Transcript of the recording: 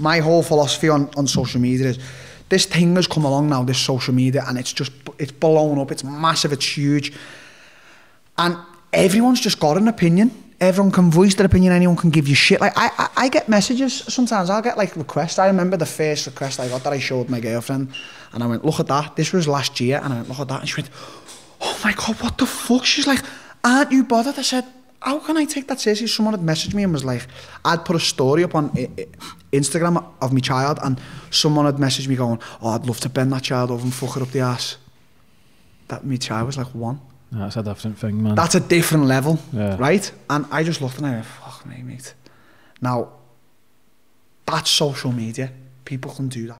my whole philosophy on, on social media is this thing has come along now, this social media, and it's just, it's blown up, it's massive, it's huge. And everyone's just got an opinion. Everyone can voice their opinion, anyone can give you shit. Like, I, I, I get messages sometimes, I'll get like requests. I remember the first request I got that I showed my girlfriend, and I went, Look at that. This was last year, and I went, Look at that. And she went, Oh my God, what the fuck? She's like, Aren't you bothered? I said, how can I take that seriously? Someone had messaged me and was like, I'd put a story up on eh, eh, Instagram of my child, and someone had messaged me going, "Oh, I'd love to bend that child over and fuck her up the ass." That my child was like one. Ah, that's a different thing, man. That's a different level, yeah. right? And I just looked and I went, "Fuck me, mate." Now, that's social media. People can do that.